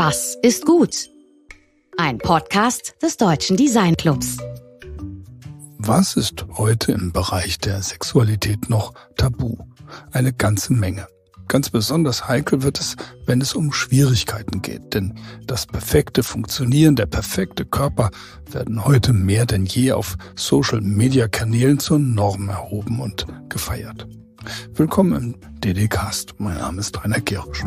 Was ist gut? Ein Podcast des Deutschen Design Clubs. Was ist heute im Bereich der Sexualität noch tabu? Eine ganze Menge. Ganz besonders heikel wird es, wenn es um Schwierigkeiten geht, denn das perfekte Funktionieren, der perfekte Körper werden heute mehr denn je auf Social-Media-Kanälen zur Norm erhoben und gefeiert. Willkommen im DD-Cast. Mein Name ist Rainer Gerutsch.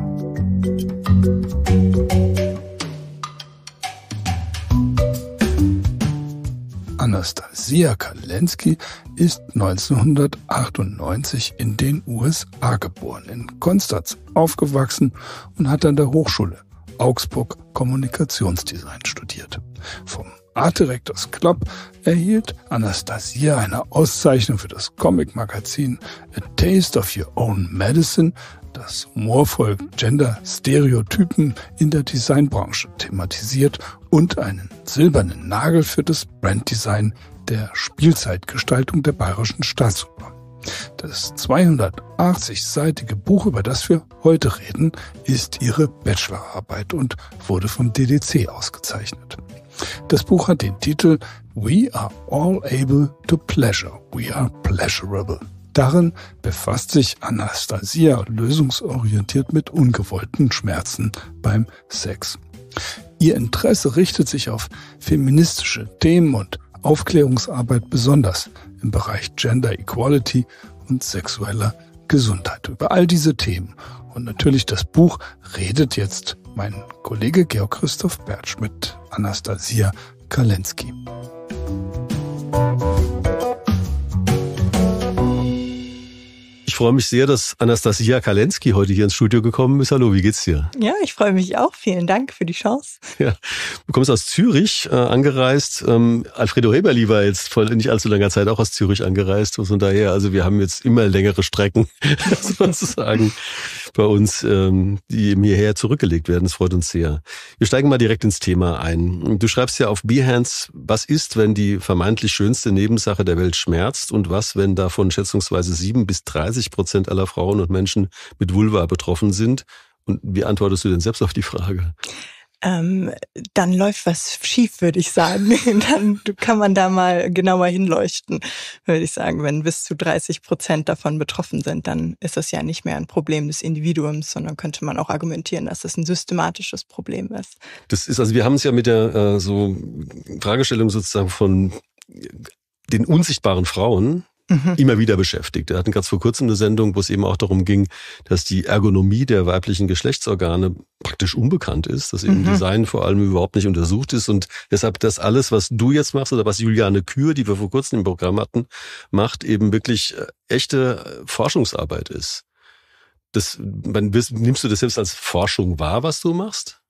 Anastasia Kalensky ist 1998 in den USA geboren, in Konstanz aufgewachsen und hat an der Hochschule Augsburg Kommunikationsdesign studiert. Vom Art Directors Club erhielt Anastasia eine Auszeichnung für das Comic-Magazin A Taste of Your Own Medicine das humorvoll Gender-Stereotypen in der Designbranche thematisiert und einen silbernen Nagel für das Branddesign der Spielzeitgestaltung der Bayerischen Staatsoper. Das 280-seitige Buch, über das wir heute reden, ist ihre Bachelorarbeit und wurde vom DDC ausgezeichnet. Das Buch hat den Titel We are all able to pleasure. We are pleasurable. Darin befasst sich Anastasia lösungsorientiert mit ungewollten Schmerzen beim Sex. Ihr Interesse richtet sich auf feministische Themen und Aufklärungsarbeit besonders im Bereich Gender Equality und sexueller Gesundheit. Über all diese Themen und natürlich das Buch redet jetzt mein Kollege Georg Christoph Bertsch mit Anastasia Kalenski. freue mich sehr, dass Anastasia Kalensky heute hier ins Studio gekommen ist. Hallo, wie geht's dir? Ja, ich freue mich auch. Vielen Dank für die Chance. Ja. Du kommst aus Zürich äh, angereist. Ähm, Alfredo Heberli war jetzt vor nicht allzu langer Zeit auch aus Zürich angereist. Von daher, also wir haben jetzt immer längere Strecken sozusagen bei uns, ähm, die eben hierher zurückgelegt werden. Das freut uns sehr. Wir steigen mal direkt ins Thema ein. Du schreibst ja auf Behance, was ist, wenn die vermeintlich schönste Nebensache der Welt schmerzt und was, wenn davon schätzungsweise sieben bis 30 Prozent aller Frauen und Menschen mit Vulva betroffen sind. Und wie antwortest du denn selbst auf die Frage? Ähm, dann läuft was schief, würde ich sagen. dann kann man da mal genauer hinleuchten, würde ich sagen. Wenn bis zu 30 Prozent davon betroffen sind, dann ist das ja nicht mehr ein Problem des Individuums, sondern könnte man auch argumentieren, dass das ein systematisches Problem ist. Das ist also, wir haben es ja mit der äh, so Fragestellung sozusagen von den unsichtbaren Frauen mhm. immer wieder beschäftigt. Wir hatten ganz vor kurzem eine Sendung, wo es eben auch darum ging, dass die Ergonomie der weiblichen Geschlechtsorgane praktisch unbekannt ist, dass eben mhm. Design vor allem überhaupt nicht untersucht ist und deshalb das alles, was du jetzt machst oder was Juliane Kür, die wir vor kurzem im Programm hatten, macht, eben wirklich äh, echte äh, Forschungsarbeit ist. Das, nimmst du das selbst als Forschung wahr, was du machst?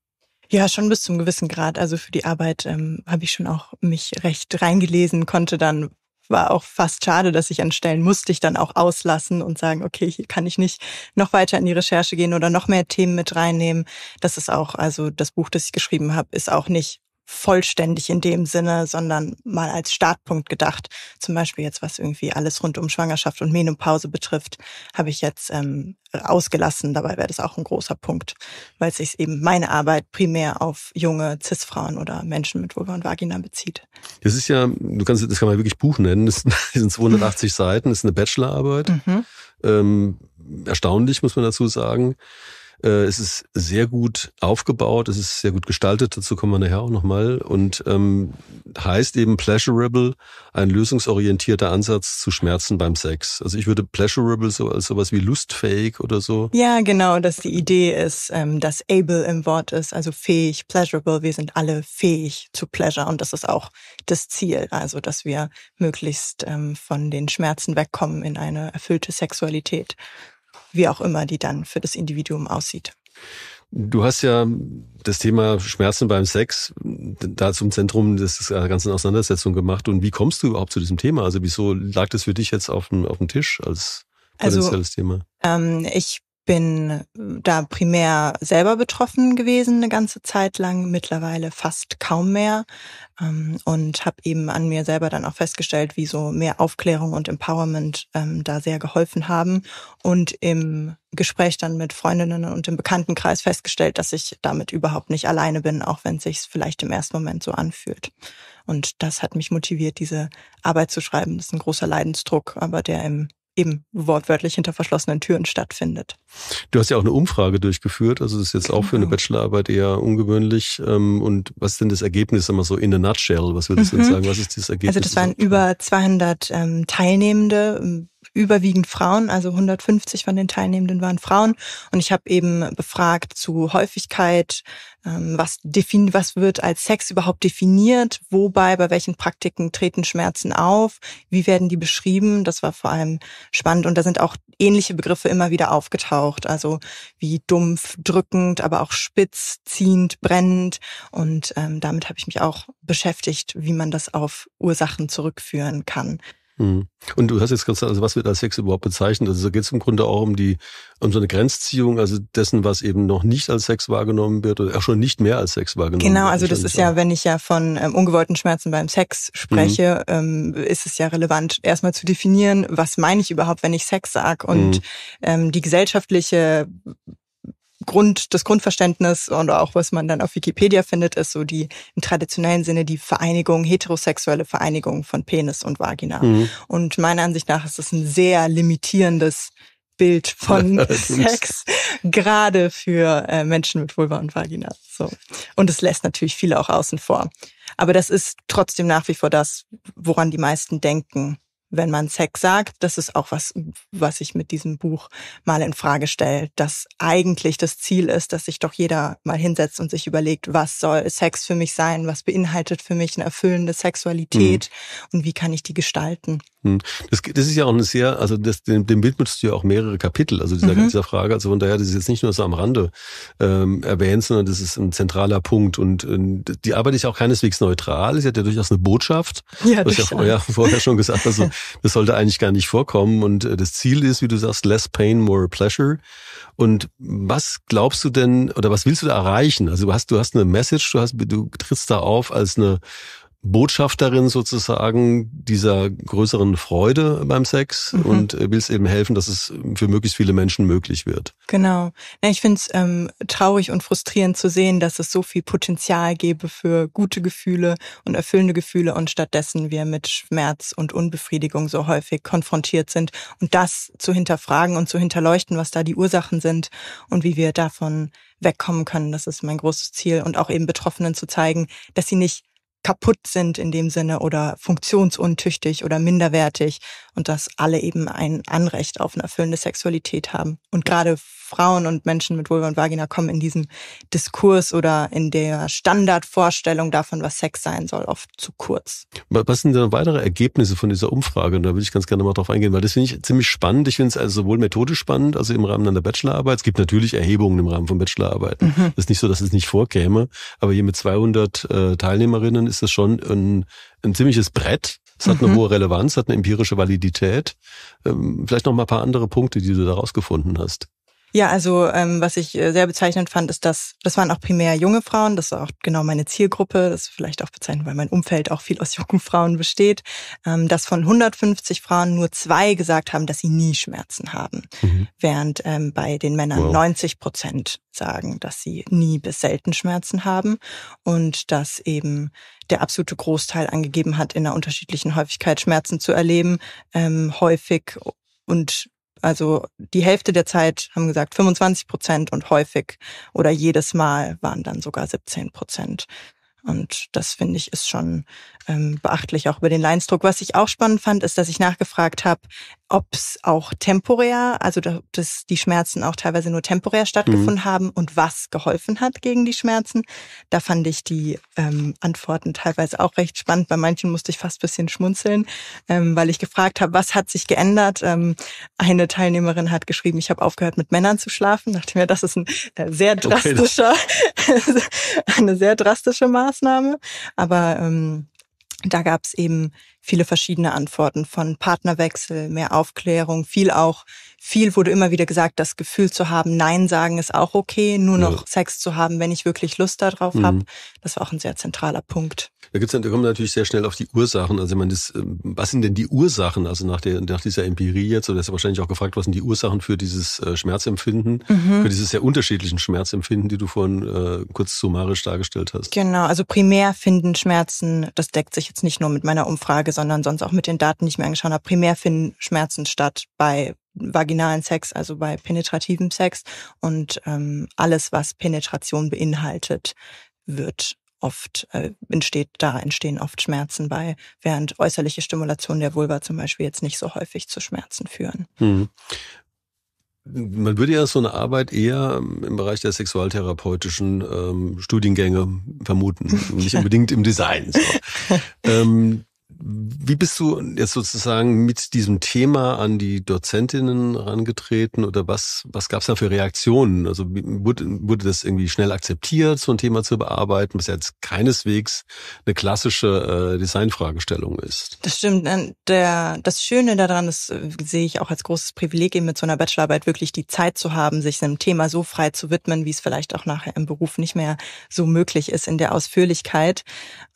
Ja, schon bis zum gewissen Grad. Also für die Arbeit ähm, habe ich schon auch mich recht reingelesen, konnte dann war auch fast schade, dass ich an Stellen musste ich dann auch auslassen und sagen, okay, hier kann ich nicht noch weiter in die Recherche gehen oder noch mehr Themen mit reinnehmen. Das ist auch, also das Buch, das ich geschrieben habe, ist auch nicht vollständig in dem Sinne, sondern mal als Startpunkt gedacht. Zum Beispiel jetzt, was irgendwie alles rund um Schwangerschaft und Menopause betrifft, habe ich jetzt ähm, ausgelassen. Dabei wäre das auch ein großer Punkt, weil sich eben meine Arbeit primär auf junge Cis-Frauen oder Menschen mit Vulva und Vagina bezieht. Das ist ja, du kannst, das kann man wirklich Buch nennen. Das sind 280 Seiten, das ist eine Bachelorarbeit. Mhm. Ähm, erstaunlich, muss man dazu sagen. Äh, es ist sehr gut aufgebaut, es ist sehr gut gestaltet, dazu kommen wir nachher auch nochmal. Und ähm, heißt eben Pleasurable, ein lösungsorientierter Ansatz zu Schmerzen beim Sex. Also ich würde Pleasurable so als sowas wie lustfähig oder so. Ja, genau, dass die Idee ist, ähm, dass able im Wort ist, also fähig, pleasurable, wir sind alle fähig zu Pleasure und das ist auch das Ziel, also dass wir möglichst ähm, von den Schmerzen wegkommen in eine erfüllte Sexualität wie auch immer die dann für das Individuum aussieht. Du hast ja das Thema Schmerzen beim Sex da zum Zentrum des äh, ganzen Auseinandersetzung gemacht. Und wie kommst du überhaupt zu diesem Thema? Also wieso lag das für dich jetzt auf dem, auf dem Tisch als also, Thema? Ähm, ich bin äh, da primär selber betroffen gewesen eine ganze Zeit lang, mittlerweile fast kaum mehr ähm, und habe eben an mir selber dann auch festgestellt, wie so mehr Aufklärung und Empowerment ähm, da sehr geholfen haben und im Gespräch dann mit Freundinnen und im Bekanntenkreis festgestellt, dass ich damit überhaupt nicht alleine bin, auch wenn es sich vielleicht im ersten Moment so anfühlt. Und das hat mich motiviert, diese Arbeit zu schreiben. Das ist ein großer Leidensdruck, aber der im eben wortwörtlich hinter verschlossenen Türen stattfindet. Du hast ja auch eine Umfrage durchgeführt, also das ist jetzt genau. auch für eine genau. Bachelorarbeit eher ungewöhnlich. Ähm, und was ist denn das Ergebnis immer so in a nutshell? Was würdest du mhm. sagen? Was ist also das Ergebnis? Also das waren über 200 ähm, Teilnehmende, ähm, überwiegend Frauen, also 150 von den Teilnehmenden waren Frauen. Und ich habe eben befragt zu Häufigkeit, ähm, was, defin was wird als Sex überhaupt definiert, wobei, bei welchen Praktiken treten Schmerzen auf, wie werden die beschrieben. Das war vor allem spannend und da sind auch ähnliche Begriffe immer wieder aufgetaucht, also wie dumpf, drückend, aber auch spitz, ziehend, brennend. Und ähm, damit habe ich mich auch beschäftigt, wie man das auf Ursachen zurückführen kann. Mhm. Und du hast jetzt gerade gesagt, also was wird als Sex überhaupt bezeichnet? Also da geht es im Grunde auch um die, um so eine Grenzziehung, also dessen, was eben noch nicht als Sex wahrgenommen wird oder auch schon nicht mehr als Sex wahrgenommen genau, wird. Genau, also das ist ja, wenn ich ja von ähm, ungewollten Schmerzen beim Sex spreche, mhm. ähm, ist es ja relevant, erstmal zu definieren, was meine ich überhaupt, wenn ich Sex sag und mhm. ähm, die gesellschaftliche Grund, das Grundverständnis und auch was man dann auf Wikipedia findet, ist so die im traditionellen Sinne die Vereinigung, heterosexuelle Vereinigung von Penis und Vagina. Mhm. Und meiner Ansicht nach ist das ein sehr limitierendes Bild von Sex, gerade für äh, Menschen mit Vulva und Vagina. So. Und es lässt natürlich viele auch außen vor. Aber das ist trotzdem nach wie vor das, woran die meisten denken, wenn man Sex sagt, das ist auch was, was ich mit diesem Buch mal in Frage stelle, dass eigentlich das Ziel ist, dass sich doch jeder mal hinsetzt und sich überlegt, was soll Sex für mich sein, was beinhaltet für mich eine erfüllende Sexualität mhm. und wie kann ich die gestalten. Mhm. Das, das, ist ja auch eine sehr, also das, dem, dem widmest du ja auch mehrere Kapitel, also dieser, mhm. dieser Frage. Also von daher, das ist jetzt nicht nur so am Rande ähm, erwähnt, sondern das ist ein zentraler Punkt. Und, und die Arbeit ist ja auch keineswegs neutral, sie hat ja durchaus eine Botschaft. Ja, was ich ja vorher, vorher schon gesagt also Das sollte eigentlich gar nicht vorkommen. Und äh, das Ziel ist, wie du sagst, less pain, more pleasure. Und was glaubst du denn oder was willst du da erreichen? Also du hast, du hast eine Message, du hast, du trittst da auf als eine Botschafterin sozusagen dieser größeren Freude beim Sex mhm. und äh, willst eben helfen, dass es für möglichst viele Menschen möglich wird. Genau. Ich finde es ähm, traurig und frustrierend zu sehen, dass es so viel Potenzial gäbe für gute Gefühle und erfüllende Gefühle und stattdessen wir mit Schmerz und Unbefriedigung so häufig konfrontiert sind und das zu hinterfragen und zu hinterleuchten, was da die Ursachen sind und wie wir davon wegkommen können. Das ist mein großes Ziel und auch eben Betroffenen zu zeigen, dass sie nicht kaputt sind in dem Sinne oder funktionsuntüchtig oder minderwertig und dass alle eben ein Anrecht auf eine erfüllende Sexualität haben. Und gerade Frauen und Menschen mit Vulva und Vagina kommen in diesem Diskurs oder in der Standardvorstellung davon, was Sex sein soll, oft zu kurz. Was sind denn weitere Ergebnisse von dieser Umfrage? Und da würde ich ganz gerne mal drauf eingehen, weil das finde ich ziemlich spannend. Ich finde es also sowohl methodisch spannend, also im Rahmen einer Bachelorarbeit. Es gibt natürlich Erhebungen im Rahmen von Bachelorarbeiten. Mhm. Es mhm. ist nicht so, dass es nicht vorkäme, aber hier mit 200 äh, Teilnehmerinnen ist das schon ein, ein ziemliches Brett. Es hat eine mhm. hohe Relevanz, hat eine empirische Validität. Ähm, vielleicht noch mal ein paar andere Punkte, die du da rausgefunden hast. Ja, also ähm, was ich äh, sehr bezeichnend fand, ist, dass das waren auch primär junge Frauen, das ist auch genau meine Zielgruppe, das ist vielleicht auch bezeichnend, weil mein Umfeld auch viel aus jungen Frauen besteht, ähm, dass von 150 Frauen nur zwei gesagt haben, dass sie nie Schmerzen haben, mhm. während ähm, bei den Männern wow. 90 Prozent sagen, dass sie nie bis selten Schmerzen haben und dass eben der absolute Großteil angegeben hat, in einer unterschiedlichen Häufigkeit Schmerzen zu erleben, ähm, häufig und also die Hälfte der Zeit haben gesagt 25 Prozent und häufig oder jedes Mal waren dann sogar 17 Prozent. Und das finde ich ist schon ähm, beachtlich, auch über den Leinsdruck. Was ich auch spannend fand, ist, dass ich nachgefragt habe, ob es auch temporär, also dass die Schmerzen auch teilweise nur temporär mhm. stattgefunden mhm. haben und was geholfen hat gegen die Schmerzen. Da fand ich die ähm, Antworten teilweise auch recht spannend. Bei manchen musste ich fast bisschen schmunzeln, ähm, weil ich gefragt habe, was hat sich geändert. Ähm, eine Teilnehmerin hat geschrieben, ich habe aufgehört, mit Männern zu schlafen. Dachte mir, das ist ein äh, sehr drastischer, okay, eine sehr drastische Maß. Maßnahme, aber ähm, da gab es eben viele verschiedene Antworten von Partnerwechsel, mehr Aufklärung, viel auch, viel wurde immer wieder gesagt, das Gefühl zu haben, Nein sagen ist auch okay, nur noch ja. Sex zu haben, wenn ich wirklich Lust darauf mhm. habe. Das war auch ein sehr zentraler Punkt. Da, gibt's dann, da kommen wir natürlich sehr schnell auf die Ursachen. Also man ist, ähm, was sind denn die Ursachen? Also nach, der, nach dieser Empirie jetzt, oder ist ja wahrscheinlich auch gefragt, was sind die Ursachen für dieses äh, Schmerzempfinden, mhm. für dieses sehr unterschiedlichen Schmerzempfinden, die du vorhin äh, kurz summarisch dargestellt hast? Genau, also primär finden Schmerzen, das deckt sich jetzt nicht nur mit meiner Umfrage, Pflege, sondern sonst auch mit den Daten, die ich mir angeschaut habe. Primär finden Schmerzen statt bei vaginalen Sex, also bei penetrativem Sex und ähm, alles, was Penetration beinhaltet, wird oft äh, entsteht, da entstehen oft Schmerzen bei, während äußerliche Stimulation der Vulva zum Beispiel jetzt nicht so häufig zu Schmerzen führen. Mhm. Man würde ja so eine Arbeit eher ähm, im Bereich der sexualtherapeutischen ähm, Studiengänge vermuten, nicht unbedingt im Design. So. ähm, wie bist du jetzt sozusagen mit diesem Thema an die Dozentinnen herangetreten oder was, was gab es da für Reaktionen? Also wurde, wurde das irgendwie schnell akzeptiert, so ein Thema zu bearbeiten, was jetzt keineswegs eine klassische äh, Designfragestellung ist? Das stimmt. Der, das Schöne daran, das äh, sehe ich auch als großes Privileg, eben mit so einer Bachelorarbeit wirklich die Zeit zu haben, sich einem Thema so frei zu widmen, wie es vielleicht auch nachher im Beruf nicht mehr so möglich ist in der Ausführlichkeit.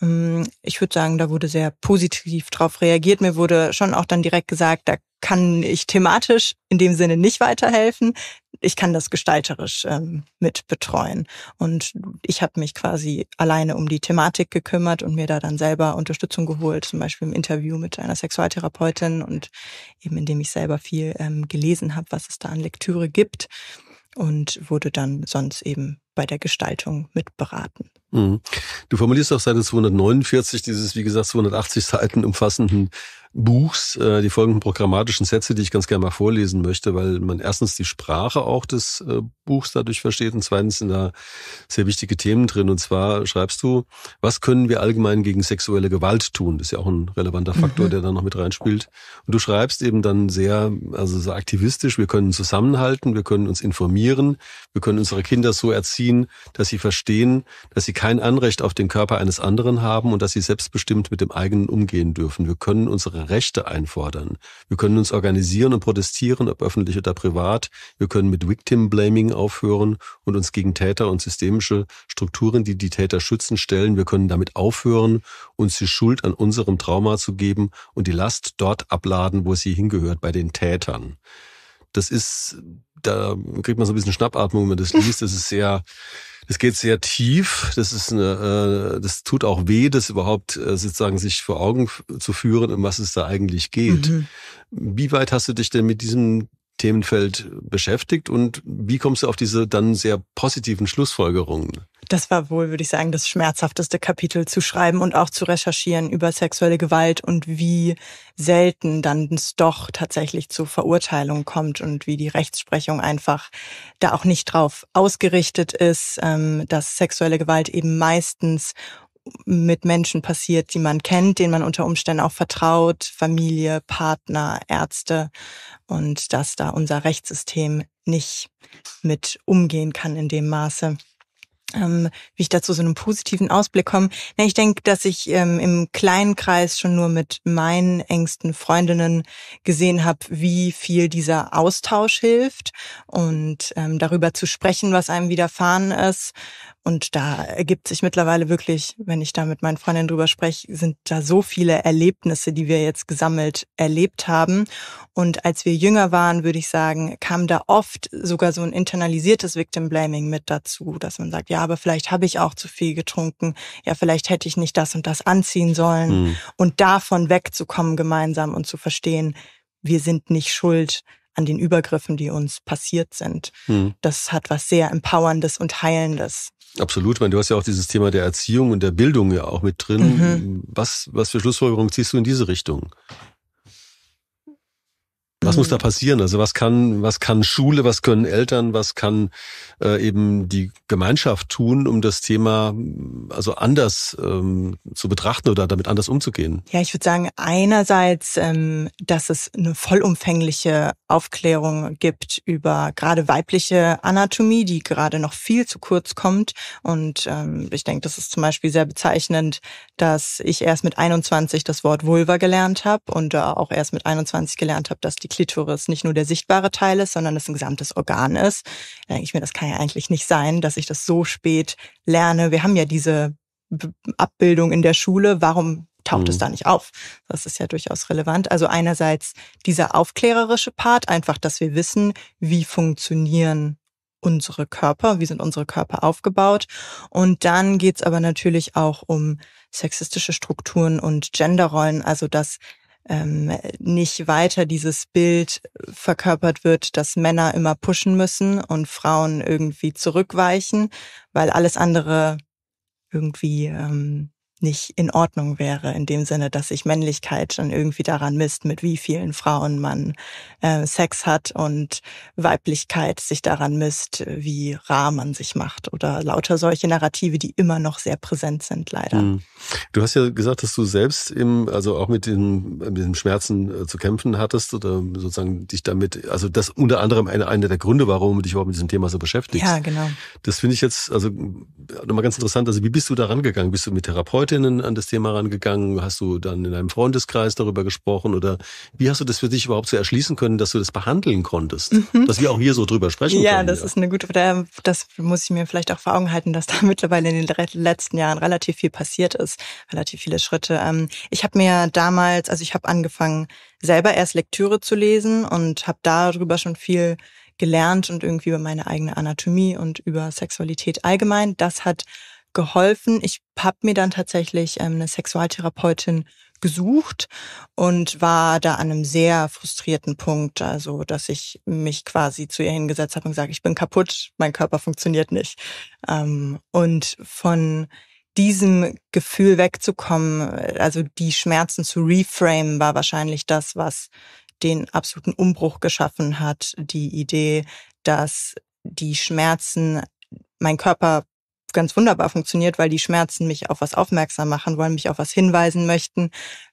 Ähm, ich würde sagen, da wurde sehr positiv positiv darauf reagiert. Mir wurde schon auch dann direkt gesagt, da kann ich thematisch in dem Sinne nicht weiterhelfen. Ich kann das gestalterisch ähm, mit betreuen. Und ich habe mich quasi alleine um die Thematik gekümmert und mir da dann selber Unterstützung geholt, zum Beispiel im Interview mit einer Sexualtherapeutin und eben indem ich selber viel ähm, gelesen habe, was es da an Lektüre gibt und wurde dann sonst eben bei der Gestaltung mitberaten. Mhm. Du formulierst auch Seite 249 dieses, wie gesagt, 280 Seiten umfassenden Buchs äh, die folgenden programmatischen Sätze, die ich ganz gerne mal vorlesen möchte, weil man erstens die Sprache auch des äh, Buchs dadurch versteht und zweitens sind da sehr wichtige Themen drin. Und zwar schreibst du, was können wir allgemein gegen sexuelle Gewalt tun? Das ist ja auch ein relevanter mhm. Faktor, mhm. der da noch mit reinspielt. Und du schreibst eben dann sehr, also sehr aktivistisch, wir können zusammenhalten, wir können uns informieren, wir können unsere Kinder so erziehen, dass sie verstehen, dass sie kein Anrecht auf den Körper eines anderen haben und dass sie selbstbestimmt mit dem eigenen umgehen dürfen. Wir können unsere Rechte einfordern. Wir können uns organisieren und protestieren, ob öffentlich oder privat. Wir können mit Victim Blaming aufhören und uns gegen Täter und systemische Strukturen, die die Täter schützen, stellen. Wir können damit aufhören, uns die Schuld an unserem Trauma zu geben und die Last dort abladen, wo sie hingehört, bei den Tätern das ist, da kriegt man so ein bisschen Schnappatmung, wenn man das liest. Das ist sehr, das geht sehr tief. Das ist eine, äh, das tut auch weh, das überhaupt äh, sozusagen sich vor Augen zu führen, um was es da eigentlich geht. Mhm. Wie weit hast du dich denn mit diesem Themenfeld beschäftigt und wie kommst du auf diese dann sehr positiven Schlussfolgerungen? Das war wohl, würde ich sagen, das schmerzhafteste Kapitel zu schreiben und auch zu recherchieren über sexuelle Gewalt und wie selten dann es doch tatsächlich zu Verurteilungen kommt und wie die Rechtsprechung einfach da auch nicht drauf ausgerichtet ist, ähm, dass sexuelle Gewalt eben meistens mit Menschen passiert, die man kennt, denen man unter Umständen auch vertraut, Familie, Partner, Ärzte und dass da unser Rechtssystem nicht mit umgehen kann in dem Maße ähm, wie ich dazu so einen positiven Ausblick komme. Na, ich denke, dass ich ähm, im kleinen Kreis schon nur mit meinen engsten Freundinnen gesehen habe, wie viel dieser Austausch hilft und ähm, darüber zu sprechen, was einem widerfahren ist. Und da ergibt sich mittlerweile wirklich, wenn ich da mit meinen Freundinnen drüber spreche, sind da so viele Erlebnisse, die wir jetzt gesammelt erlebt haben. Und als wir jünger waren, würde ich sagen, kam da oft sogar so ein internalisiertes Victim Blaming mit dazu, dass man sagt, ja, ja, aber vielleicht habe ich auch zu viel getrunken, ja, vielleicht hätte ich nicht das und das anziehen sollen mhm. und davon wegzukommen gemeinsam und zu verstehen, wir sind nicht schuld an den Übergriffen, die uns passiert sind. Mhm. Das hat was sehr Empowerndes und Heilendes. Absolut, weil du hast ja auch dieses Thema der Erziehung und der Bildung ja auch mit drin. Mhm. Was, was für Schlussfolgerungen ziehst du in diese Richtung? Was mhm. muss da passieren? Also was kann, was kann Schule, was können Eltern, was kann äh, eben die Gemeinschaft tun, um das Thema also anders ähm, zu betrachten oder damit anders umzugehen? Ja, ich würde sagen, einerseits, ähm, dass es eine vollumfängliche Aufklärung gibt über gerade weibliche Anatomie, die gerade noch viel zu kurz kommt. Und ähm, ich denke, das ist zum Beispiel sehr bezeichnend, dass ich erst mit 21 das Wort Vulva gelernt habe und äh, auch erst mit 21 gelernt habe, dass die Klitoris nicht nur der sichtbare Teil ist, sondern es ein gesamtes Organ ist. Da denke ich mir, das kann ja eigentlich nicht sein, dass ich das so spät lerne. Wir haben ja diese Abbildung in der Schule. Warum taucht mhm. es da nicht auf? Das ist ja durchaus relevant. Also einerseits dieser aufklärerische Part, einfach, dass wir wissen, wie funktionieren unsere Körper, wie sind unsere Körper aufgebaut. Und dann geht's aber natürlich auch um sexistische Strukturen und Genderrollen, also dass ähm, nicht weiter dieses Bild verkörpert wird, dass Männer immer pushen müssen und Frauen irgendwie zurückweichen, weil alles andere irgendwie ähm, nicht in Ordnung wäre, in dem Sinne, dass sich Männlichkeit dann irgendwie daran misst, mit wie vielen Frauen man äh, Sex hat und Weiblichkeit sich daran misst, wie rar man sich macht oder lauter solche Narrative, die immer noch sehr präsent sind, leider. Mhm. Du hast ja gesagt, dass du selbst im, also auch mit den, mit den Schmerzen äh, zu kämpfen hattest oder sozusagen dich damit, also das unter anderem einer eine der Gründe, warum du dich überhaupt mit diesem Thema so beschäftigst. Ja, genau. Das finde ich jetzt, also äh, nochmal ganz interessant. Also wie bist du da rangegangen? Bist du mit Therapeuten Expertinnen an das Thema rangegangen? Hast du dann in einem Freundeskreis darüber gesprochen? Oder wie hast du das für dich überhaupt so erschließen können, dass du das behandeln konntest? Mhm. Dass wir auch hier so drüber sprechen ja, können. Das ja, das ist eine gute Frage. Das muss ich mir vielleicht auch vor Augen halten, dass da mittlerweile in den letzten Jahren relativ viel passiert ist. Relativ viele Schritte. Ähm, ich habe mir damals, also ich habe angefangen, selber erst Lektüre zu lesen und habe darüber schon viel gelernt und irgendwie über meine eigene Anatomie und über Sexualität allgemein. Das hat geholfen. Ich habe mir dann tatsächlich ähm, eine Sexualtherapeutin gesucht und war da an einem sehr frustrierten Punkt, also dass ich mich quasi zu ihr hingesetzt habe und gesagt, ich bin kaputt, mein Körper funktioniert nicht. Ähm, und von diesem Gefühl wegzukommen, also die Schmerzen zu reframe, war wahrscheinlich das, was den absoluten Umbruch geschaffen hat. Die Idee, dass die Schmerzen mein Körper ganz wunderbar funktioniert, weil die Schmerzen mich auf was aufmerksam machen wollen, mich auf was hinweisen möchten,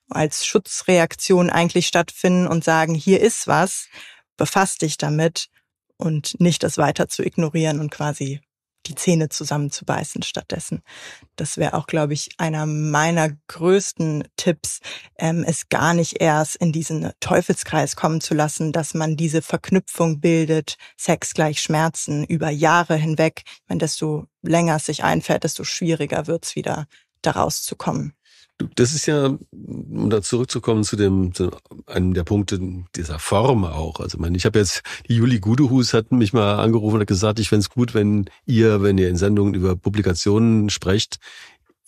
als Schutzreaktion eigentlich stattfinden und sagen, hier ist was, befass dich damit und nicht das weiter zu ignorieren und quasi die Zähne zusammenzubeißen stattdessen. Das wäre auch, glaube ich, einer meiner größten Tipps, ähm, es gar nicht erst in diesen Teufelskreis kommen zu lassen, dass man diese Verknüpfung bildet, Sex gleich Schmerzen über Jahre hinweg. Wenn desto länger es sich einfällt, desto schwieriger wird's wieder, daraus zu kommen das ist ja, um da zurückzukommen zu dem, zu einem der Punkte dieser Form auch. Also ich meine, ich habe jetzt, die Juli Gudehus hat mich mal angerufen und hat gesagt, ich fände gut, wenn ihr, wenn ihr in Sendungen über Publikationen sprecht,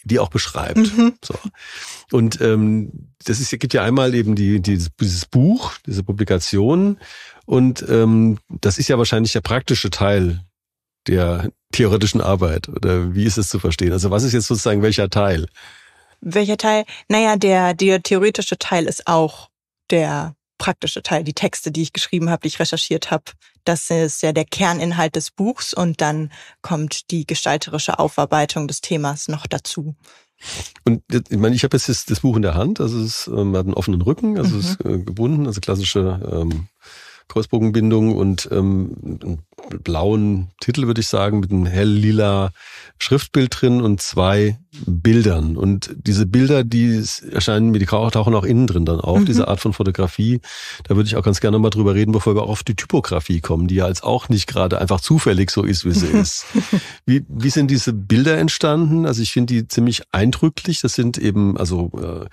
die auch beschreibt. Mhm. So. Und ähm, das ist, gibt ja einmal eben die, die, dieses Buch, diese Publikation. Und ähm, das ist ja wahrscheinlich der praktische Teil der theoretischen Arbeit. Oder wie ist es zu verstehen? Also was ist jetzt sozusagen welcher Teil? Welcher Teil? Naja, der, der theoretische Teil ist auch der praktische Teil, die Texte, die ich geschrieben habe, die ich recherchiert habe. Das ist ja der Kerninhalt des Buchs und dann kommt die gestalterische Aufarbeitung des Themas noch dazu. Und ich meine, ich habe jetzt das, Buch in der Hand, also es ähm, hat einen offenen Rücken, also mhm. es ist äh, gebunden, also klassische ähm, Kreuzbogenbindung und ähm, blauen Titel, würde ich sagen, mit einem hell lila Schriftbild drin und zwei Bildern. Und diese Bilder, die erscheinen mir, die tauchen auch innen drin dann auf, mhm. diese Art von Fotografie. Da würde ich auch ganz gerne mal drüber reden, bevor wir auch auf die Typografie kommen, die ja als auch nicht gerade einfach zufällig so ist, wie sie ist. Wie, wie sind diese Bilder entstanden? Also ich finde die ziemlich eindrücklich. Das sind eben, also äh,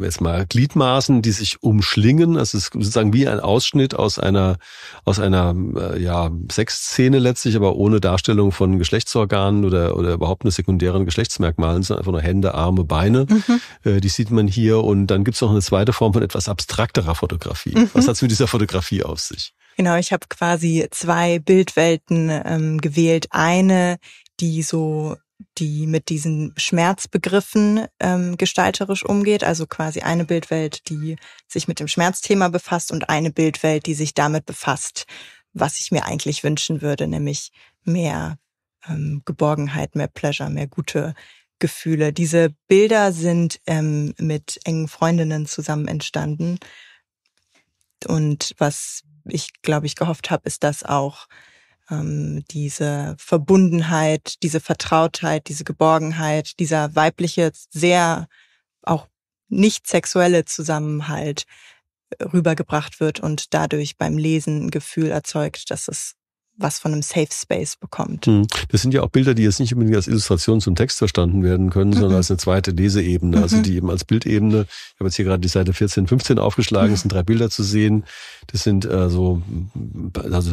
jetzt mal Gliedmaßen, die sich umschlingen. Es ist sozusagen wie ein Ausschnitt aus einer aus einer äh, ja Sexszene letztlich, aber ohne Darstellung von Geschlechtsorganen oder oder überhaupt nur sekundären Geschlechtsmerkmalen, sondern einfach nur Hände, Arme, Beine. Mhm. Äh, die sieht man hier und dann gibt's noch eine zweite Form von etwas abstrakterer Fotografie. Mhm. Was hat's mit dieser Fotografie auf sich? Genau, ich habe quasi zwei Bildwelten ähm, gewählt. Eine, die so die mit diesen Schmerzbegriffen ähm, gestalterisch umgeht. Also quasi eine Bildwelt, die sich mit dem Schmerzthema befasst und eine Bildwelt, die sich damit befasst, was ich mir eigentlich wünschen würde, nämlich mehr ähm, Geborgenheit, mehr Pleasure, mehr gute Gefühle. Diese Bilder sind ähm, mit engen Freundinnen zusammen entstanden. Und was ich, glaube ich, gehofft habe, ist, dass auch ähm, diese Verbundenheit, diese Vertrautheit, diese Geborgenheit, dieser weibliche, sehr auch nicht sexuelle Zusammenhalt rübergebracht wird und dadurch beim Lesen ein Gefühl erzeugt, dass es was von einem Safe Space bekommt. Hm. Das sind ja auch Bilder, die jetzt nicht unbedingt als Illustration zum Text verstanden werden können, sondern mhm. als eine zweite Leseebene, also mhm. also die eben als Bildebene. Ich habe jetzt hier gerade die Seite 14, 15 aufgeschlagen, es sind drei Bilder zu sehen. Das sind äh, so, also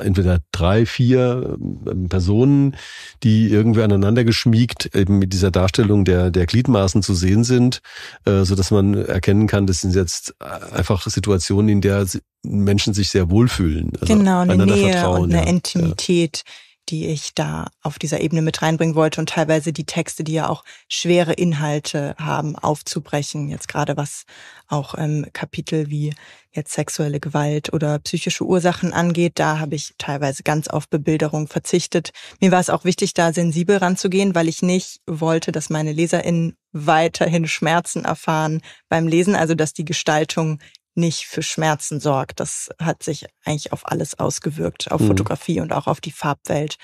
entweder drei, vier ähm, Personen, die irgendwie aneinander geschmiegt eben mit dieser Darstellung der, der Gliedmaßen zu sehen sind, äh, so dass man erkennen kann, das sind jetzt äh, einfach Situationen, in der Menschen sich sehr wohlfühlen. Also genau, eine Nähe vertrauen, und eine ja. Intimität, die ich da auf dieser Ebene mit reinbringen wollte und teilweise die Texte, die ja auch schwere Inhalte haben, aufzubrechen. Jetzt gerade was auch ähm, Kapitel wie jetzt sexuelle Gewalt oder psychische Ursachen angeht, da habe ich teilweise ganz auf Bebilderung verzichtet. Mir war es auch wichtig, da sensibel ranzugehen, weil ich nicht wollte, dass meine LeserInnen weiterhin Schmerzen erfahren beim Lesen, also dass die Gestaltung nicht für Schmerzen sorgt. Das hat sich eigentlich auf alles ausgewirkt, auf mhm. Fotografie und auch auf die Farbwelt.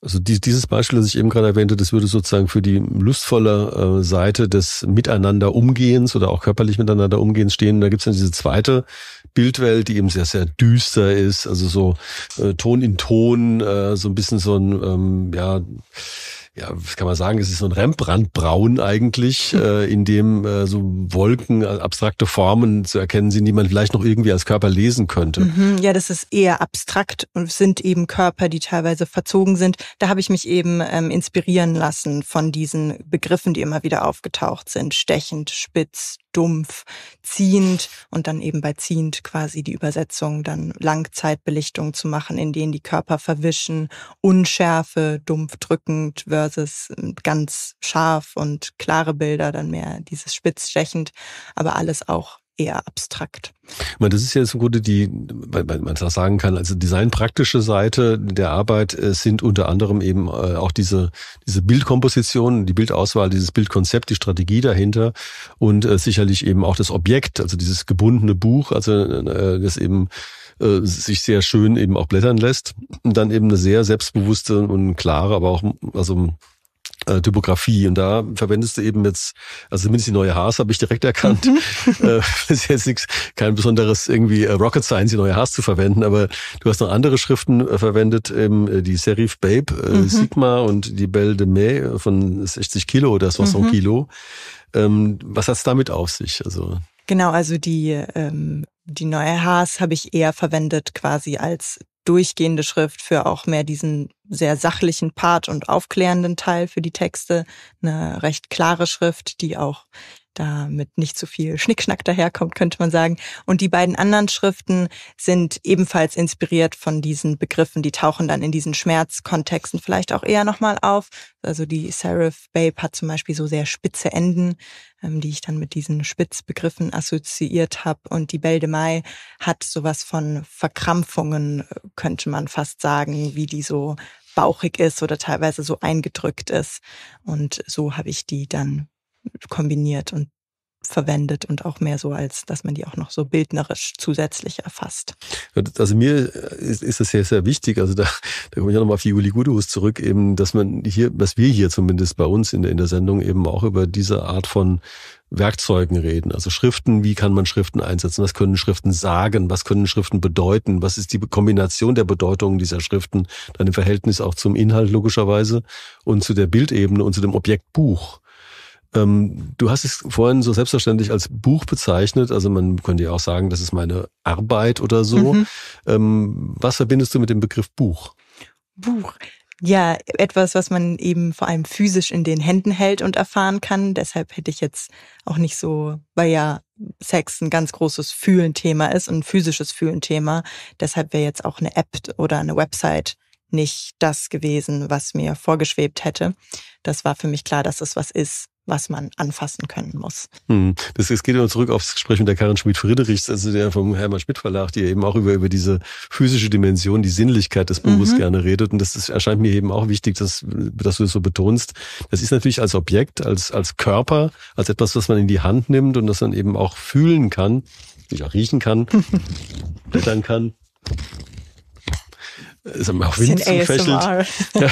Also dieses Beispiel, das ich eben gerade erwähnte, das würde sozusagen für die lustvolle äh, Seite des Miteinander Umgehens oder auch körperlich miteinander Umgehens stehen. Da gibt es dann diese zweite Bildwelt, die eben sehr, sehr düster ist, also so äh, Ton in Ton, äh, so ein bisschen so ein, ähm, ja, ja, was kann man sagen, es ist so ein Rembrandt-Braun eigentlich, äh, in dem äh, so Wolken, äh, abstrakte Formen zu erkennen sind, die man vielleicht noch irgendwie als Körper lesen könnte. Mhm, ja, das ist eher abstrakt und sind eben Körper, die teilweise verzogen sind. Da habe ich mich eben ähm, inspirieren lassen von diesen Begriffen, die immer wieder aufgetaucht sind. Stechend, spitz, dumpf, ziehend und dann eben bei ziehend quasi die Übersetzung dann Langzeitbelichtung zu machen, in denen die Körper verwischen, Unschärfe, dumpf drückend versus ähm, ganz scharf und klare Bilder, dann mehr dieses spitz stechend, aber alles auch eher abstrakt. Meine, das ist ja so im Grunde die, wenn man das sagen kann, also designpraktische Seite der Arbeit äh, sind unter anderem eben äh, auch diese, diese Bildkomposition, die Bildauswahl, dieses Bildkonzept, die Strategie dahinter und äh, sicherlich eben auch das Objekt, also dieses gebundene Buch, also das eben sich sehr schön eben auch blättern lässt und dann eben eine sehr selbstbewusste und klare, aber auch also äh, Typografie. Und da verwendest du eben jetzt, also zumindest die neue Haas habe ich direkt erkannt. Mhm. äh, ist jetzt nichts, kein besonderes irgendwie äh, Rocket Science, die neue Haas zu verwenden, aber du hast noch andere Schriften äh, verwendet, eben äh, die Serif Babe, äh, mhm. Sigma und die Belle de Mai von 60 Kilo oder so mhm. Kilo. Ähm, was hat's damit auf sich? Also Genau, also die, ähm, die neue Haas habe ich eher verwendet quasi als durchgehende Schrift für auch mehr diesen sehr sachlichen Part und aufklärenden Teil für die Texte, eine recht klare Schrift, die auch damit nicht zu so viel Schnickschnack daherkommt, könnte man sagen. Und die beiden anderen Schriften sind ebenfalls inspiriert von diesen Begriffen, die tauchen dann in diesen Schmerzkontexten vielleicht auch eher nochmal auf. Also die Serif Babe hat zum Beispiel so sehr spitze Enden, ähm, die ich dann mit diesen Spitzbegriffen assoziiert habe. Und die Belle de Mai hat sowas von Verkrampfungen, äh, könnte man fast sagen, wie die so bauchig ist oder teilweise so eingedrückt ist. Und so habe ich die dann kombiniert und verwendet und auch mehr so, als dass man die auch noch so bildnerisch zusätzlich erfasst. Also mir äh, ist, ist das sehr, sehr wichtig. Also da, da komme ich auch nochmal auf die Uli zurück, eben, dass man hier, was wir hier zumindest bei uns in der, in der Sendung eben auch über diese Art von Werkzeugen reden. Also Schriften, wie kann man Schriften einsetzen? Was können Schriften sagen? Was können Schriften bedeuten? Was ist die Kombination der Bedeutungen dieser Schriften? Dann im Verhältnis auch zum Inhalt logischerweise und zu der Bildebene und zu dem Objekt Buch. Ähm, du hast es vorhin so selbstverständlich als Buch bezeichnet. Also man könnte ja auch sagen, das ist meine Arbeit oder so. Mhm. Ähm, was verbindest du mit dem Begriff Buch? Buch. Ja, etwas, was man eben vor allem physisch in den Händen hält und erfahren kann. Deshalb hätte ich jetzt auch nicht so, weil ja Sex ein ganz großes Fühlen-Thema ist und physisches Fühlen-Thema. Deshalb wäre jetzt auch eine App oder eine Website nicht das gewesen, was mir vorgeschwebt hätte. Das war für mich klar, dass es was ist, was man anfassen können muss. Hm. Das, das geht immer zurück aufs Gespräch mit der Karin schmidt friedrichs also der vom Hermann Schmidt-Verlag, die eben auch über, über diese physische Dimension, die Sinnlichkeit des Buches mhm. gerne redet. Und das ist, erscheint mir eben auch wichtig, dass, dass du das so betonst. Das ist natürlich als Objekt, als, als Körper, als etwas, was man in die Hand nimmt und das dann eben auch fühlen kann, sich auch riechen kann, blättern kann sagen wir auch Wind zufächelt. Ja,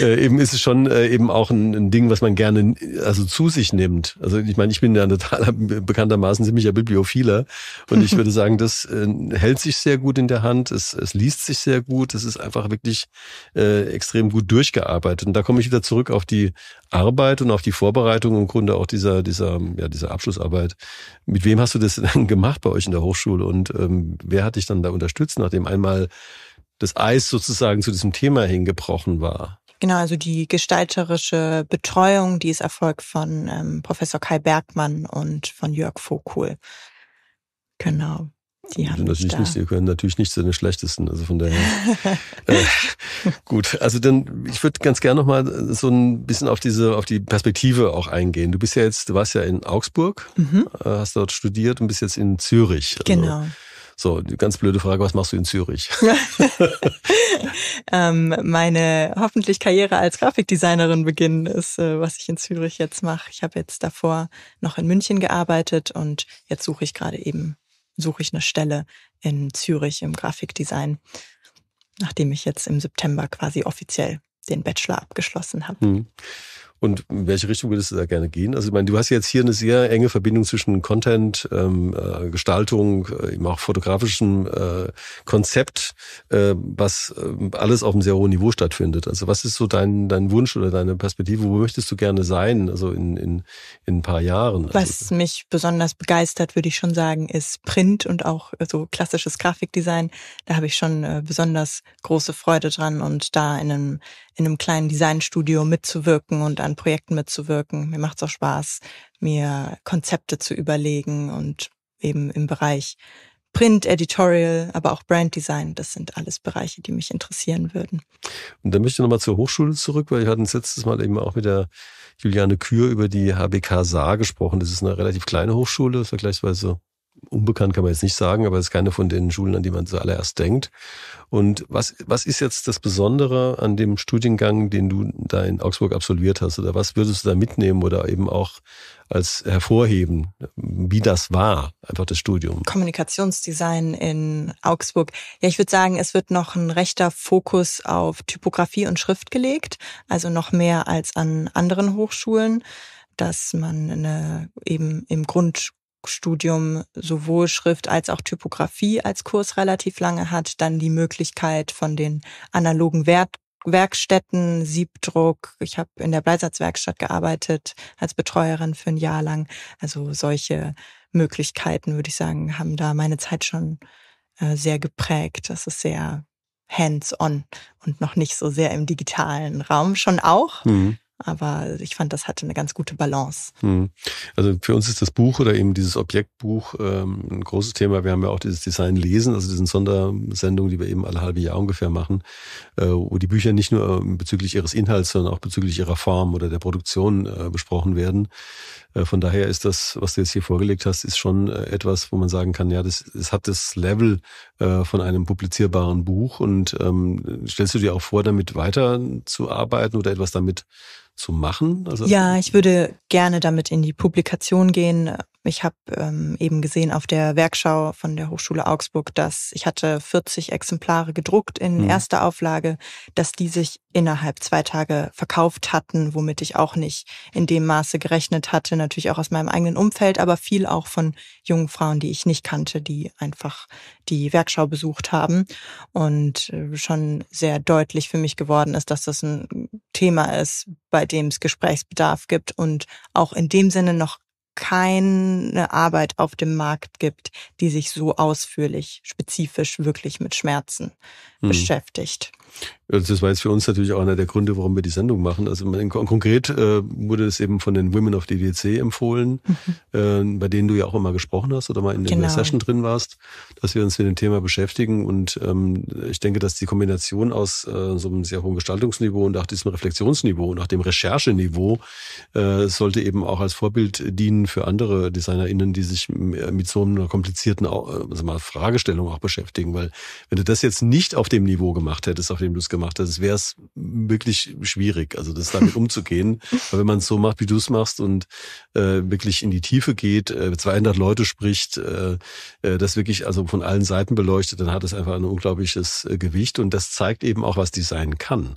äh, eben ist es schon äh, eben auch ein, ein, Ding, was man gerne also zu sich nimmt. Also ich meine, ich bin ja totaler, bekanntermaßen ziemlicher Bibliophiler und ich würde sagen, das äh, hält sich sehr gut in der Hand, es, es liest sich sehr gut, es ist einfach wirklich äh, extrem gut durchgearbeitet. Und da komme ich wieder zurück auf die Arbeit und auf die Vorbereitung im Grunde auch dieser, dieser, ja, dieser Abschlussarbeit. Mit wem hast du das denn gemacht bei euch in der Hochschule und ähm, wer hat dich dann da unterstützt, nachdem einmal das Eis sozusagen zu diesem Thema hingebrochen war. Genau, also die gestalterische Betreuung, die ist Erfolg von ähm, Professor Kai Bergmann und von Jörg Vokohl. Genau. Die haben natürlich nicht, die können natürlich nicht zu den schlechtesten, also von daher. äh, gut, also dann, ich würde ganz gerne nochmal äh, so ein bisschen auf diese, auf die Perspektive auch eingehen. Du bist ja jetzt, du warst ja in Augsburg, mhm. Äh, hast dort studiert und bist jetzt in Zürich. Also genau. So, ganz blöde Frage, was machst du in Zürich? ähm, meine hoffentlich Karriere als Grafikdesignerin beginnen ist, äh, was ich in Zürich jetzt mache. Ich habe jetzt davor noch in München gearbeitet und jetzt suche ich gerade eben, suche ich eine Stelle in Zürich im Grafikdesign, nachdem ich jetzt im September quasi offiziell den Bachelor abgeschlossen habe. Mhm. Und in welche Richtung würdest du da gerne gehen? Also ich meine, du hast jetzt hier eine sehr enge Verbindung zwischen Content, ähm, äh, Gestaltung, äh, eben auch fotografischem äh, Konzept, äh, was äh, alles auf einem sehr hohen Niveau stattfindet. Also was ist so dein, dein Wunsch oder deine Perspektive? Wo möchtest du gerne sein, also in, in, in ein paar Jahren? Also was mich besonders begeistert, würde ich schon sagen, ist Print und auch äh, so klassisches Grafikdesign. Da habe ich schon äh, besonders große Freude dran und da in einem, in einem kleinen Designstudio mitzuwirken und an Projekten mitzuwirken. Mir macht es auch Spaß, mir Konzepte zu überlegen und eben im Bereich Print, Editorial, aber auch Brand Design, das sind alles Bereiche, die mich interessieren würden. Und dann möchte ich nochmal zur Hochschule zurück, weil wir hatten letztes Mal eben auch mit der Juliane Kür über die HBK Saar gesprochen. Das ist eine relativ kleine Hochschule, vergleichsweise unbekannt kann man jetzt nicht sagen, aber es ist keine von den Schulen, an die man zuallererst denkt. Und was, was ist jetzt das Besondere an dem Studiengang, den du da in Augsburg absolviert hast? Oder was würdest du da mitnehmen oder eben auch als hervorheben, wie das war, einfach das Studium? Kommunikationsdesign in Augsburg. Ja, ich würde sagen, es wird noch ein rechter Fokus auf Typografie und Schrift gelegt, also noch mehr als an anderen Hochschulen dass man eine, eben im Grund Studium sowohl Schrift als auch Typografie als Kurs relativ lange hat, dann die Möglichkeit von den analogen Wert Werkstätten, Siebdruck. Ich habe in der Bleisatzwerkstatt gearbeitet als Betreuerin für ein Jahr lang. Also solche Möglichkeiten, würde ich sagen, haben da meine Zeit schon äh, sehr geprägt. Das ist sehr hands-on und noch nicht so sehr im digitalen Raum. Schon auch, mhm. Aber ich fand, das hatte eine ganz gute Balance. Hm. Also für uns ist das Buch oder eben dieses Objektbuch ähm, ein großes Thema. Wir haben ja auch dieses Design lesen, also diesen Sondersendung, die wir eben alle halbe Jahr ungefähr machen, äh, wo die Bücher nicht nur ähm, bezüglich ihres Inhalts, sondern auch bezüglich ihrer Form oder der Produktion äh, besprochen werden. Äh, von daher ist das, was du jetzt hier vorgelegt hast, ist schon äh, etwas, wo man sagen kann, ja, das, das hat das Level äh, von einem publizierbaren Buch. Und ähm, stellst du dir auch vor, damit weiter zu arbeiten oder etwas damit zu machen? Also ja, ich würde gerne damit in die Publikation gehen. Ich habe ähm, eben gesehen auf der Werkschau von der Hochschule Augsburg, dass ich hatte 40 Exemplare gedruckt in mhm. erster Auflage, dass die sich innerhalb zwei Tage verkauft hatten, womit ich auch nicht in dem Maße gerechnet hatte. Natürlich auch aus meinem eigenen Umfeld, aber viel auch von jungen Frauen, die ich nicht kannte, die einfach die Werkschau besucht haben und äh, schon sehr deutlich für mich geworden ist, dass das ein Thema ist, bei dem es Gesprächsbedarf gibt und auch in dem Sinne noch keine Arbeit auf dem Markt gibt, die sich so ausführlich, spezifisch wirklich mit Schmerzen mhm. beschäftigt. Das war jetzt für uns natürlich auch einer der Gründe, warum wir die Sendung machen. Also konkret äh, wurde es eben von den Women of DDC empfohlen, mhm. äh, bei denen du ja auch immer gesprochen hast oder mal in, genau. der Session drin warst, dass wir uns mit dem Thema beschäftigen. Und ähm, ich denke, dass die Kombination aus äh, so einem sehr hohen Gestaltungsniveau und auch diesem Reflexionsniveau und auch dem Rechercheniveau äh, sollte eben auch als Vorbild dienen können für andere DesignerInnen, die sich äh, mit so einer komplizierten also mal, Fragestellung auch beschäftigen. Weil wenn du das jetzt nicht auf dem Niveau gemacht hättest, auf dem du es gemacht hättest, wäre es wirklich schwierig, also das damit umzugehen. Weil wenn man es so macht, wie du es machst und äh, wirklich in die Tiefe geht, äh, 200 Leute spricht, äh, äh, das wirklich also von allen Seiten beleuchtet, dann hat es einfach ein unglaubliches Gewicht. Und das zeigt eben auch, was Design kann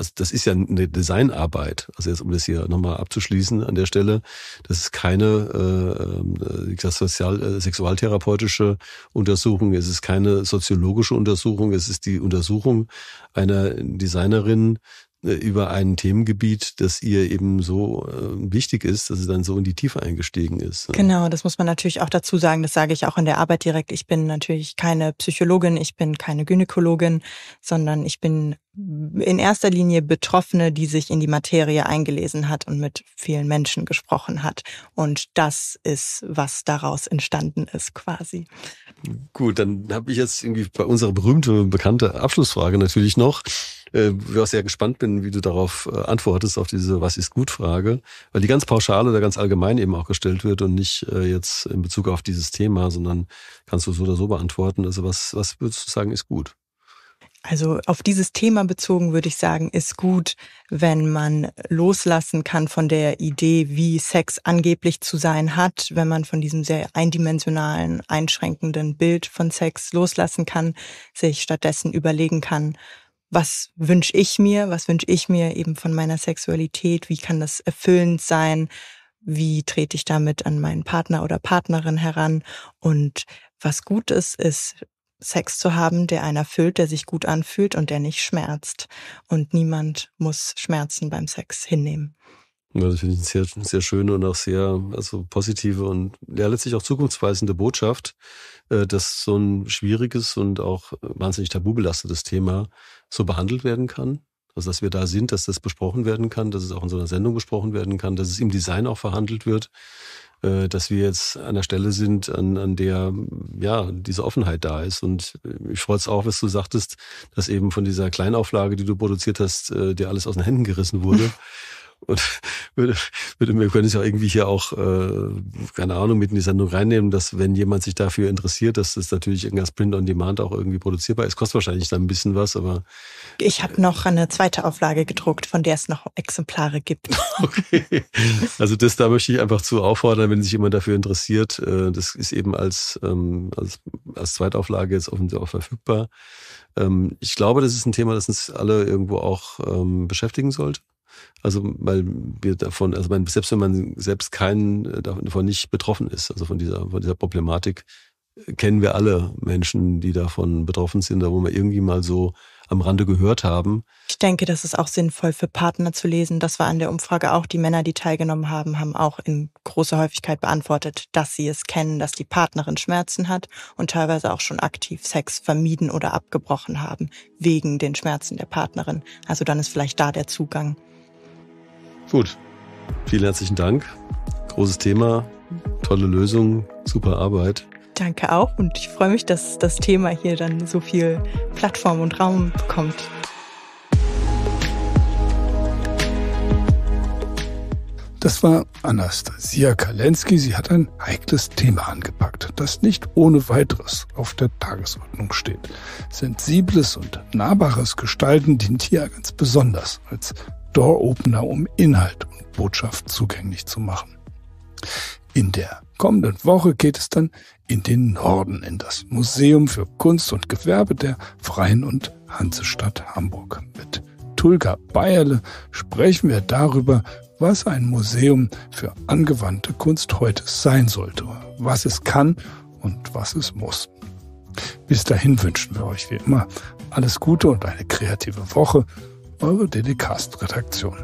also das ist ja eine Designarbeit. Also jetzt, um das hier nochmal abzuschließen an der Stelle, das ist keine äh, das äh, sozial, äh, sexualtherapeutische Untersuchung, es ist keine soziologische Untersuchung, es ist die Untersuchung einer Designerin äh, über ein Themengebiet, das ihr eben so äh, wichtig ist, dass es dann so in die Tiefe eingestiegen ist. Ne? Genau, das muss man natürlich auch dazu sagen. Das sage ich auch in der Arbeit direkt. Ich bin natürlich keine Psychologin, ich bin keine Gynäkologin, sondern ich bin in erster Linie Betroffene, die sich in die Materie eingelesen hat und mit vielen Menschen gesprochen hat. Und das ist, was daraus entstanden ist, quasi. Gut, dann habe ich jetzt irgendwie bei unserer berühmten, bekannte Abschlussfrage natürlich noch äh, auch sehr gespannt bin, wie du darauf äh, antwortest, auf diese Was ist gut Frage, weil die ganz pauschal oder ganz allgemein eben auch gestellt wird und nicht äh, jetzt in Bezug auf dieses Thema, sondern kannst du so oder so beantworten. Also was, was würdest du sagen, ist gut? Also auf dieses Thema bezogen würde ich sagen, ist gut, wenn man loslassen kann von der Idee, wie Sex angeblich zu sein hat, wenn man von diesem sehr eindimensionalen, einschränkenden Bild von Sex loslassen kann, sich stattdessen überlegen kann, was wünsche ich mir, was wünsche ich mir eben von meiner Sexualität, wie kann das erfüllend sein, wie trete ich damit an meinen Partner oder Partnerin heran und was gut ist, ist Sex zu haben, der einen erfüllt, der sich gut anfühlt und der nicht schmerzt. Und niemand muss Schmerzen beim Sex hinnehmen. Ja, das finde ich eine sehr, sehr schöne und auch sehr also positive und ja, letztlich auch zukunftsweisende Botschaft, äh, dass so ein schwieriges und auch wahnsinnig tabubelastetes Thema so behandelt werden kann. Also dass wir da sind, dass das besprochen werden kann, dass es auch in so einer Sendung besprochen werden kann, dass es im Design auch verhandelt wird, äh, dass wir jetzt an der Stelle sind, an, an der ja diese Offenheit da ist. Und ich freue es auch, was du sagtest, dass eben von dieser Kleinauflage, die du produziert hast, äh, dir alles aus den Händen gerissen wurde. und würde, würde, wir können es ja irgendwie hier auch, äh, keine Ahnung, mit in die Sendung reinnehmen, dass wenn jemand sich dafür interessiert, dass das natürlich irgendwas Print on Demand auch irgendwie produzierbar ist. Kostet wahrscheinlich dann ein bisschen was, aber. Ich habe noch eine zweite Auflage gedruckt, von der es noch Exemplare gibt. Okay. Also das, da möchte ich einfach zu auffordern, wenn sich jemand dafür interessiert. Äh, das ist eben als, ähm, als, als Zweitauflage jetzt offensichtlich auch verfügbar. Ähm, ich glaube, das ist ein Thema, das uns alle irgendwo auch ähm, beschäftigen sollte. Also, weil wir davon, also man, selbst wenn man selbst keinen äh, davon nicht betroffen ist, also von dieser, von dieser Problematik, äh, kennen wir alle Menschen, die davon betroffen sind, da wo wir irgendwie mal so am Rande gehört haben. Ich denke, das ist auch sinnvoll für Partner zu lesen. Das war an der Umfrage auch. Die Männer, die teilgenommen haben, haben auch in großer Häufigkeit beantwortet, dass sie es kennen, dass die Partnerin Schmerzen hat und teilweise auch schon aktiv Sex vermieden oder abgebrochen haben wegen den Schmerzen der Partnerin. Also dann ist vielleicht da der Zugang. Gut. Vielen herzlichen Dank. Großes Thema, tolle Lösung, super Arbeit. Danke auch und ich freue mich, dass das Thema hier dann so viel Plattform und Raum bekommt. Das war Anastasia Kalensky. Sie hat ein heikles Thema angepackt, das nicht ohne weiteres auf der Tagesordnung steht. Sensibles und nahbares Gestalten dient hier ganz besonders als Door-Opener, um Inhalt und Botschaft zugänglich zu machen. In der kommenden Woche geht es dann in den Norden, in das Museum für Kunst und Gewerbe der Freien und Hansestadt Hamburg. Mit Tulga Bayerle sprechen wir darüber, was ein Museum für angewandte Kunst heute sein sollte, was es kann und was es muss. Bis dahin wünschen wir euch wie immer alles Gute und eine kreative Woche eure Dedicast-Redaktion.